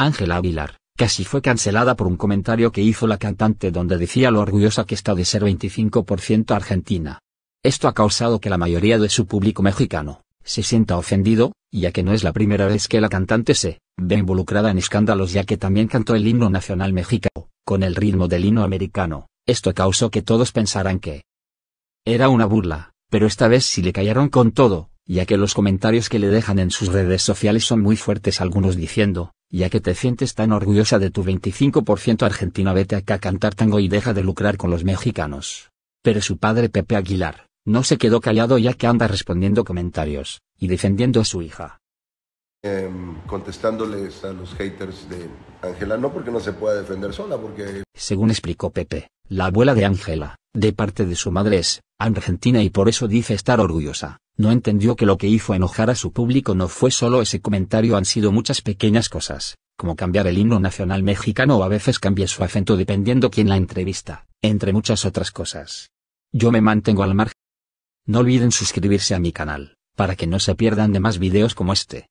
Ángela Aguilar, casi fue cancelada por un comentario que hizo la cantante donde decía lo orgullosa que está de ser 25% argentina. Esto ha causado que la mayoría de su público mexicano se sienta ofendido, ya que no es la primera vez que la cantante se ve involucrada en escándalos ya que también cantó el himno nacional mexicano, con el ritmo del himno americano, esto causó que todos pensaran que era una burla, pero esta vez sí le callaron con todo, ya que los comentarios que le dejan en sus redes sociales son muy fuertes algunos diciendo, ya que te sientes tan orgullosa de tu 25% argentina vete acá a cantar tango y deja de lucrar con los mexicanos. Pero su padre Pepe Aguilar, no se quedó callado ya que anda respondiendo comentarios, y defendiendo a su hija. Em, contestándoles a los haters de Ángela, no porque no se pueda defender sola, porque... Según explicó Pepe, la abuela de Ángela, de parte de su madre es, argentina y por eso dice estar orgullosa, no entendió que lo que hizo enojar a su público no fue solo ese comentario, han sido muchas pequeñas cosas, como cambiar el himno nacional mexicano o a veces cambiar su acento dependiendo quién la entrevista, entre muchas otras cosas. Yo me mantengo al margen. No olviden suscribirse a mi canal, para que no se pierdan de más videos como este.